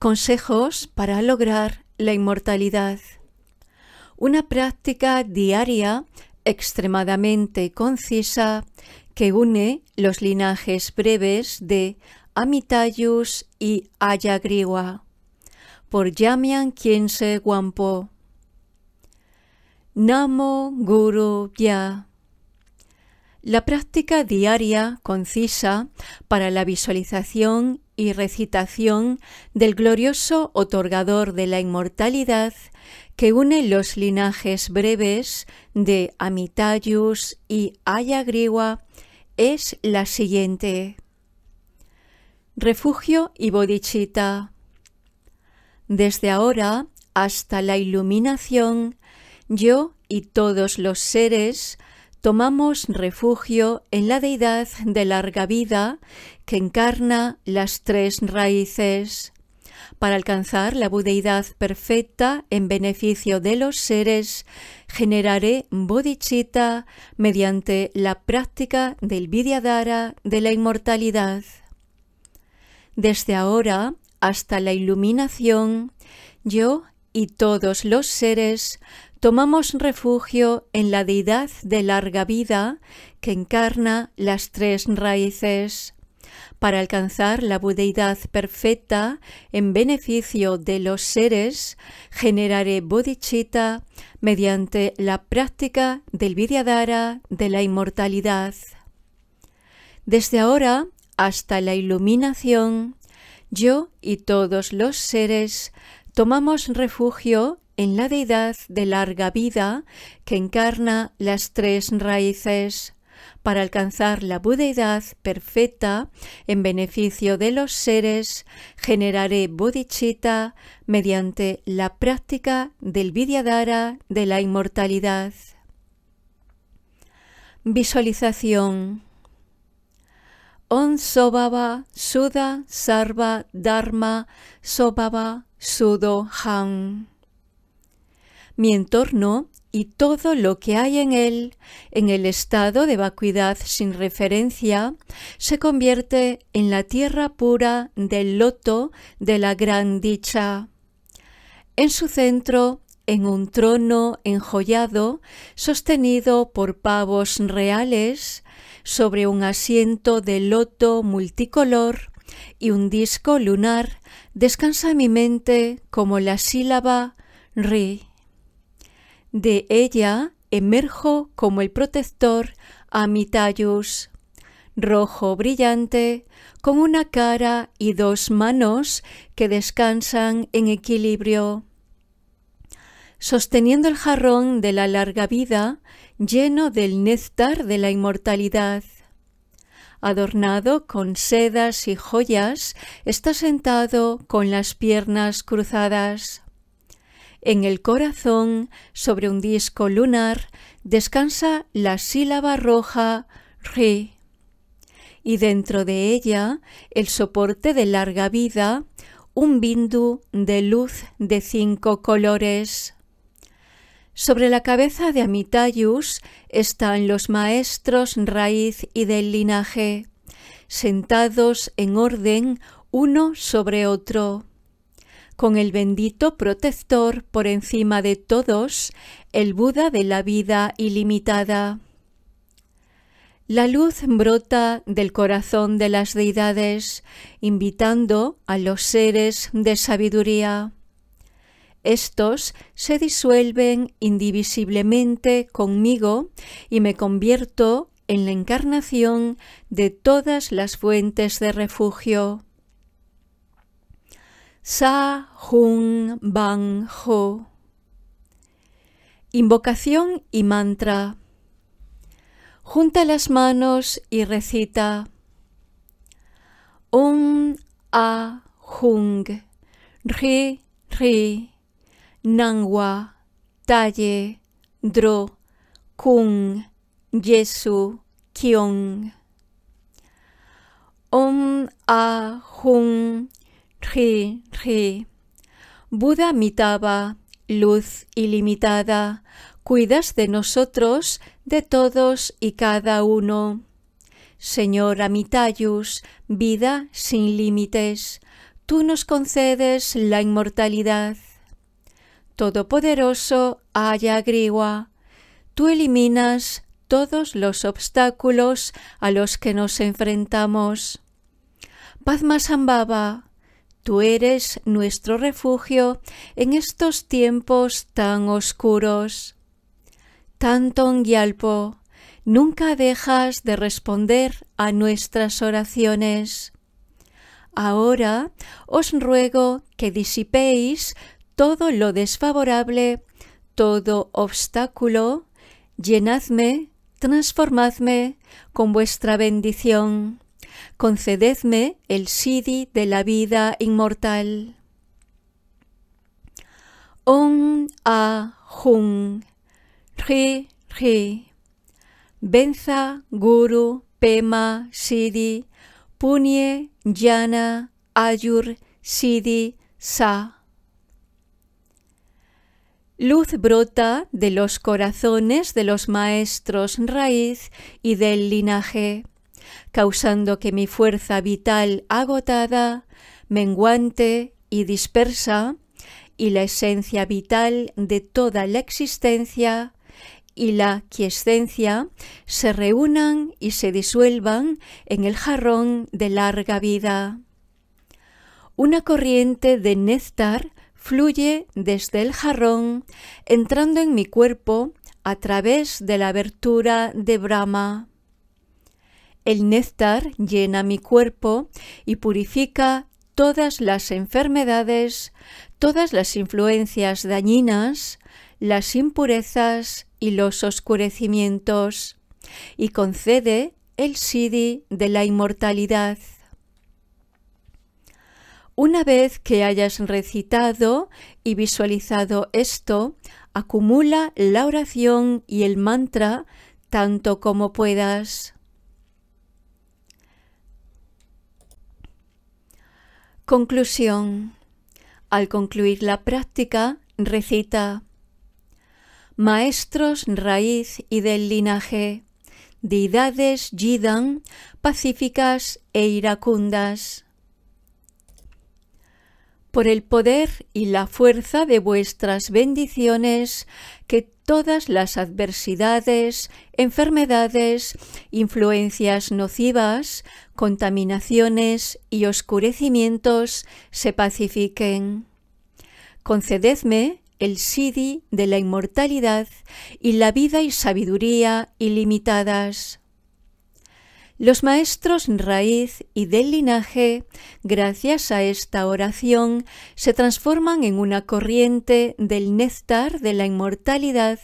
Consejos para lograr la inmortalidad. Una práctica diaria extremadamente concisa que une los linajes breves de Amitayus y Ayagriwa por Yamian Kiense Guampo. Namo Guru Ya. La práctica diaria concisa para la visualización y recitación del glorioso otorgador de la inmortalidad que une los linajes breves de Amitayus y Ayagriwa es la siguiente. Refugio y Bodichita Desde ahora hasta la iluminación, yo y todos los seres tomamos refugio en la deidad de larga vida que encarna las tres raíces para alcanzar la budeidad perfecta en beneficio de los seres, generaré bodhicitta mediante la práctica del vidyadhara de la inmortalidad. Desde ahora hasta la iluminación, yo y todos los seres tomamos refugio en la deidad de larga vida que encarna las tres raíces. Para alcanzar la budeidad perfecta en beneficio de los seres, generaré bodhicitta mediante la práctica del vidyadhara de la inmortalidad. Desde ahora hasta la iluminación, yo y todos los seres tomamos refugio en la deidad de larga vida que encarna las tres raíces para alcanzar la budeidad perfecta en beneficio de los seres, generaré bodhicitta mediante la práctica del vidyadhara de la inmortalidad. Visualización On Suda Sarva Dharma Sobhava Sudo Han mi entorno y todo lo que hay en él, en el estado de vacuidad sin referencia, se convierte en la tierra pura del loto de la gran dicha. En su centro, en un trono enjollado, sostenido por pavos reales, sobre un asiento de loto multicolor y un disco lunar, descansa mi mente como la sílaba ri. De ella emerjo como el protector a rojo brillante, con una cara y dos manos que descansan en equilibrio. Sosteniendo el jarrón de la larga vida, lleno del néctar de la inmortalidad. Adornado con sedas y joyas, está sentado con las piernas cruzadas. En el corazón, sobre un disco lunar, descansa la sílaba roja ri, y dentro de ella el soporte de larga vida, un bindu de luz de cinco colores. Sobre la cabeza de Amitayus están los maestros raíz y del linaje, sentados en orden uno sobre otro con el bendito protector por encima de todos, el Buda de la vida ilimitada. La luz brota del corazón de las deidades, invitando a los seres de sabiduría. Estos se disuelven indivisiblemente conmigo y me convierto en la encarnación de todas las fuentes de refugio. Sa hung Bang Ho. Invocación y mantra. Junta las manos y recita. Un A Jung Ri Ri Nangwa Taye Dro Kung Yesu Kiong Om A Jung Ri, Ri. Buda Mitaba, luz ilimitada, cuidas de nosotros, de todos y cada uno. Señor Amitayus, vida sin límites, tú nos concedes la inmortalidad. Todopoderoso Ayagriwa, tú eliminas todos los obstáculos a los que nos enfrentamos. Padmasambhava, Tú eres nuestro refugio en estos tiempos tan oscuros. Tanto guialpo, nunca dejas de responder a nuestras oraciones. Ahora os ruego que disipéis todo lo desfavorable, todo obstáculo, llenadme, transformadme con vuestra bendición concededme el sidi de la vida inmortal. Un A jung Ri Ri Benza Guru Pema sidi Punye jana Ayur sidi Sa Luz brota de los corazones de los maestros raíz y del linaje causando que mi fuerza vital agotada, menguante y dispersa, y la esencia vital de toda la existencia y la quiescencia se reúnan y se disuelvan en el jarrón de larga vida. Una corriente de néctar fluye desde el jarrón, entrando en mi cuerpo a través de la abertura de Brahma. El néctar llena mi cuerpo y purifica todas las enfermedades, todas las influencias dañinas, las impurezas y los oscurecimientos, y concede el Sidi de la inmortalidad. Una vez que hayas recitado y visualizado esto, acumula la oración y el mantra tanto como puedas. Conclusión. Al concluir la práctica, recita Maestros raíz y del linaje, deidades yidan, pacíficas e iracundas. Por el poder y la fuerza de vuestras bendiciones, que todas las adversidades, enfermedades, influencias nocivas, contaminaciones y oscurecimientos se pacifiquen. Concededme el Sidi de la inmortalidad y la vida y sabiduría ilimitadas. Los maestros raíz y del linaje, gracias a esta oración, se transforman en una corriente del néctar de la inmortalidad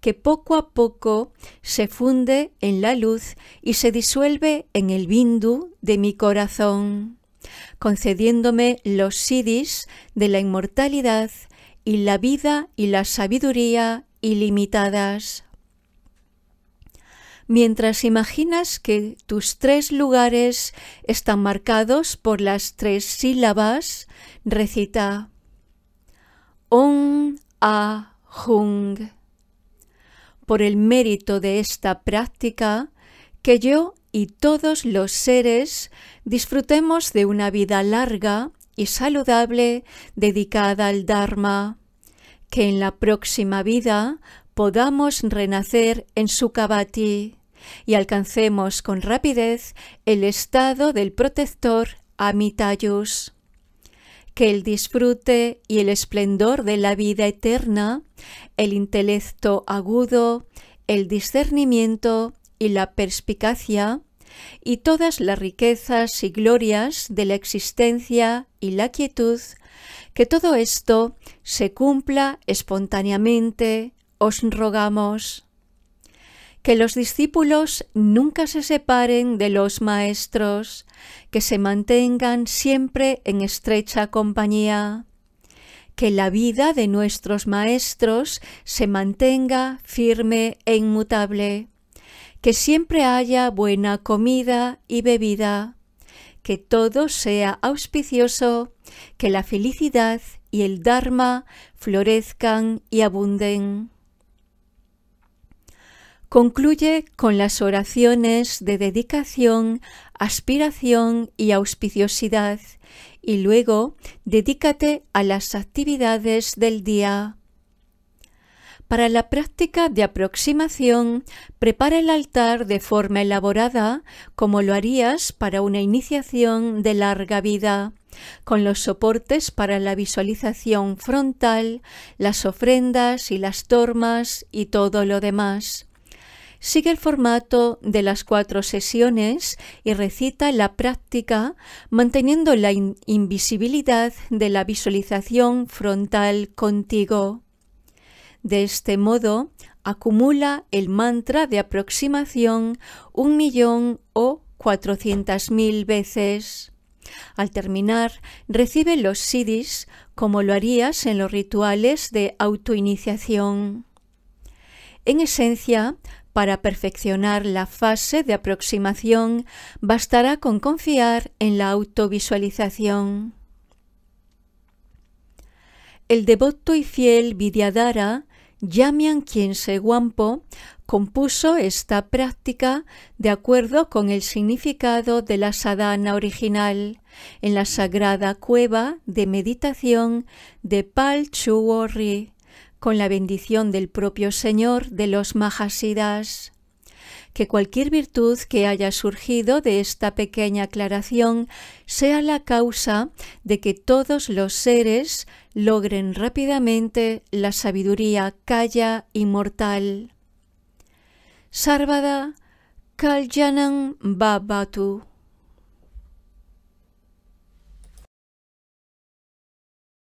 que poco a poco se funde en la luz y se disuelve en el bindu de mi corazón, concediéndome los sidis de la inmortalidad y la vida y la sabiduría ilimitadas mientras imaginas que tus tres lugares están marcados por las tres sílabas, recita Om A Hung. Por el mérito de esta práctica, que yo y todos los seres disfrutemos de una vida larga y saludable dedicada al Dharma, que en la próxima vida podamos renacer en su Kabati y alcancemos con rapidez el estado del protector Amitayus. Que el disfrute y el esplendor de la vida eterna, el intelecto agudo, el discernimiento y la perspicacia, y todas las riquezas y glorias de la existencia y la quietud, que todo esto se cumpla espontáneamente, os rogamos que los discípulos nunca se separen de los maestros, que se mantengan siempre en estrecha compañía, que la vida de nuestros maestros se mantenga firme e inmutable, que siempre haya buena comida y bebida, que todo sea auspicioso, que la felicidad y el Dharma florezcan y abunden Concluye con las oraciones de dedicación, aspiración y auspiciosidad y luego dedícate a las actividades del día. Para la práctica de aproximación, prepara el altar de forma elaborada, como lo harías para una iniciación de larga vida, con los soportes para la visualización frontal, las ofrendas y las tormas y todo lo demás. Sigue el formato de las cuatro sesiones y recita la práctica manteniendo la invisibilidad de la visualización frontal contigo. De este modo, acumula el mantra de aproximación un millón o cuatrocientas mil veces. Al terminar, recibe los siddhis como lo harías en los rituales de autoiniciación. En esencia, para perfeccionar la fase de aproximación bastará con confiar en la autovisualización. El devoto y fiel Vidyadhara, Yamian Kiense compuso esta práctica de acuerdo con el significado de la sadhana original en la sagrada cueva de meditación de Pal Ri con la bendición del propio Señor de los Mahasidas. Que cualquier virtud que haya surgido de esta pequeña aclaración sea la causa de que todos los seres logren rápidamente la sabiduría calla inmortal. Sarvada Kalyanam Babatu